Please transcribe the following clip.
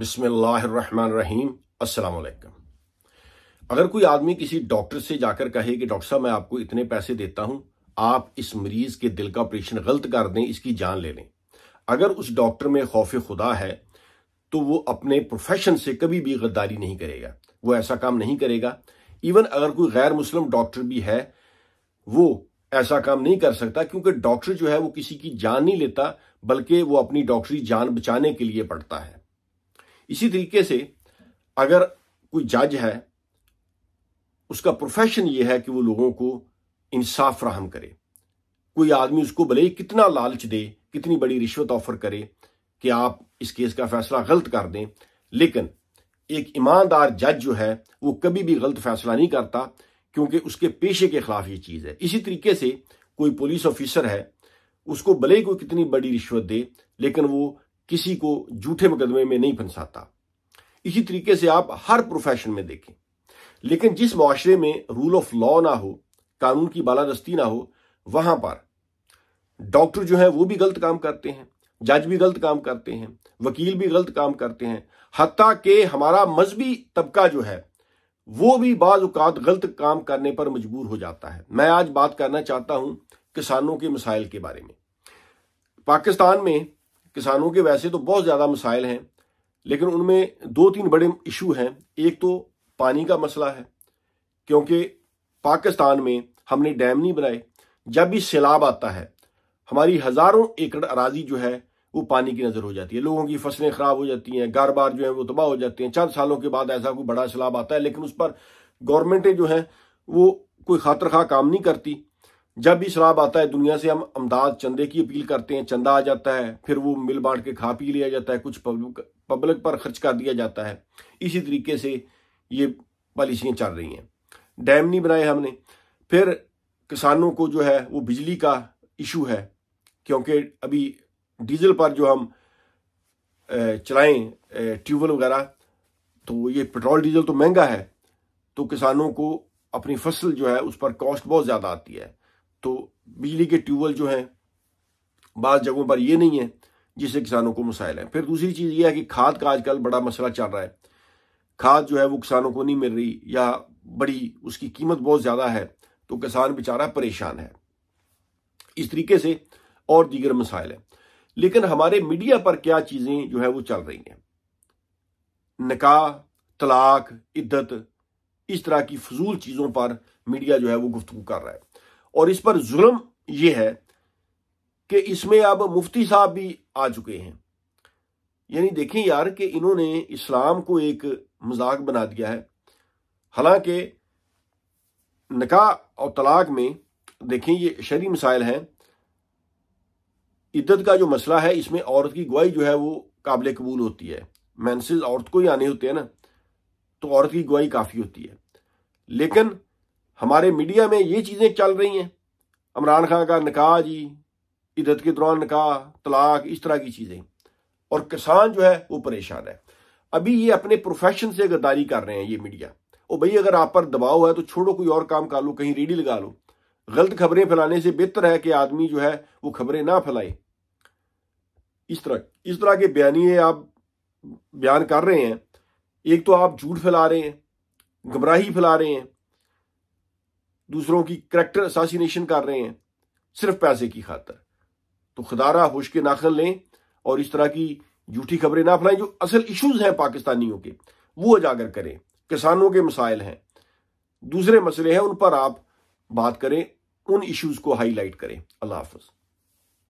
بسم اللہ الرحمن الرحیم السلام علیکم اگر کوئی آدمی کسی ڈاکٹر سے جا کر کہے کہ ڈاکٹر صاحب میں آپ کو اتنے پیسے دیتا ہوں آپ اس مریض کے دل کا آپریشن غلط کر دیں اس کی جان لے لیں اگر اس ڈاکٹر میں خوف خدا ہے تو وہ اپنے پروفیشن سے کبھی بھی غداری نہیں کرے گا وہ ایسا کام نہیں کرے گا ایون اگر کوئی غیر مسلم ڈاکٹر بھی ہے وہ ایسا کام نہیں کر سکتا کیونکہ ڈاکٹر جو ہے وہ کسی کی جان نہیں لیتا بلکہ وہ اپنی ڈاکٹری جان بچانے کے لیے پڑتا ہے اسی طریقے سے اگر کوئی جج ہے اس کا پروفیشن یہ ہے کہ وہ لوگوں کو انصاف فراہم کرے کوئی آدمی اس کو بھلے کتنا لالچ دے کتنی بڑی رشوت آفر کرے کہ آپ اس کیس کا فیصلہ غلط کر دیں لیکن ایک ایماندار جج جو ہے وہ کبھی بھی غلط فیصلہ نہیں کرتا کیونکہ اس کے پیشے کے خلاف یہ چیز ہے اسی طریقے سے کوئی پولیس آفیسر ہے اس کو بھلے کوئی کتنی بڑی رشوت دے لیکن وہ کسی کو جھوٹے مقدمے میں نہیں پھنساتا اسی طریقے سے آپ ہر پروفیشن میں دیکھیں لیکن جس معاشرے میں رول آف لا نہ ہو قانون کی بالادستی نہ ہو وہاں پر ڈاکٹر جو ہیں وہ بھی غلط کام کرتے ہیں جج بھی غلط کام کرتے ہیں وکیل بھی غلط کام کرتے ہیں حتیٰ کہ ہمارا مذہبی طبقہ جو ہے وہ بھی بعض اوقات غلط کام کرنے پر مجبور ہو جاتا ہے میں آج بات کرنا چاہتا ہوں کسانوں کے مسائل کے بارے میں پاکستان میں کسانوں کے ویسے تو بہت زیادہ مسائل ہیں لیکن ان میں دو تین بڑے ایشو ہیں ایک تو پانی کا مسئلہ ہے کیونکہ پاکستان میں ہم نے ڈیم نہیں بنائے جب بھی سیلاب آتا ہے ہماری ہزاروں ایکڑ اراضی جو ہے وہ پانی کی نظر ہو جاتی ہے لوگوں کی فصلیں خراب ہو جاتی ہیں گھر بار جو ہیں وہ تباہ ہو جاتے ہیں چند سالوں کے بعد ایسا کوئی بڑا سیلاب آتا ہے لیکن اس پر گورنمنٹیں جو ہیں وہ کوئی خاطر خواہ کام نہیں کرتی جب بھی شراب آتا ہے دنیا سے ہم امداد چندے کی اپیل کرتے ہیں چندہ آ جاتا ہے پھر وہ مل بانٹ کے کھا پی لیا جاتا ہے کچھ پبلک پر خرچ کر دیا جاتا ہے اسی طریقے سے یہ پالیسیاں چل رہی ہیں ڈیم نہیں بنائے ہم نے پھر کسانوں کو جو ہے وہ بجلی کا ایشو ہے کیونکہ ابھی ڈیزل پر جو ہم چلائیں ٹیوول وغیرہ تو یہ پٹرول ڈیزل تو مہنگا ہے تو کسانوں کو اپنی فصل جو ہے اس پر کاسٹ بہت زیادہ آتی ہے تو بجلی کے ٹیوب ویل جو ہیں بعض جگہوں پر یہ نہیں ہے جس سے کسانوں کو مسائل ہیں پھر دوسری چیز یہ ہے کہ کھاد کا آج کل بڑا مسئلہ چل رہا ہے کھاد جو ہے وہ کسانوں کو نہیں مل رہی یا بڑی اس کی قیمت بہت زیادہ ہے تو کسان بیچارہ پریشان ہے اس طریقے سے اور دیگر مسائل ہیں لیکن ہمارے میڈیا پر کیا چیزیں جو ہے وہ چل رہی ہیں نکاح طلاق عدت اس طرح کی فضول چیزوں پر میڈیا جو ہے وہ گفتگو کر رہا ہے اور اس پر ظلم یہ ہے کہ اس میں اب مفتی صاحب بھی آ چکے ہیں یعنی دیکھیں یار کہ انہوں نے اسلام کو ایک مذاق بنا دیا ہے حالانکہ نکاح اور طلاق میں دیکھیں یہ شہری مسائل ہیں عدت کا جو مسئلہ ہے اس میں عورت کی گواہی جو ہے وہ قابل قبول ہوتی ہے مینسز عورت کو ہی آنے ہوتے ہیں نا تو عورت کی گواہی کافی ہوتی ہے لیکن ہمارے میڈیا میں یہ چیزیں چل رہی ہیں عمران خان کا نکاح جی عدت کے دوران نکاح طلاق اس طرح کی چیزیں اور کسان جو ہے وہ پریشان ہے ابھی یہ اپنے پروفیشن سے غداری کر رہے ہیں یہ میڈیا اور بھائی اگر آپ پر دباؤ ہے تو چھوڑو کوئی اور کام کر لو کہیں ریڈی لگا لو غلط خبریں پھیلانے سے بہتر ہے کہ آدمی جو ہے وہ خبریں نہ پھیلائے اس طرح اس طرح کے بیانیے آپ بیان کر رہے ہیں ایک تو آپ جھوٹ پھیلا رہے ہیں گمراہی پھیلا رہے ہیں دوسروں کی کریکٹر اساسینیشن کر رہے ہیں صرف پیسے کی خاطر تو خدارہ ہوش کے ناخن لیں اور اس طرح کی جھوٹی خبریں نہ پھیلائیں جو اصل ایشوز ہیں پاکستانیوں کے وہ اجاگر کریں کسانوں کے مسائل ہیں دوسرے مسئلے ہیں ان پر آپ بات کریں ان ایشوز کو ہائی لائٹ کریں اللہ حافظ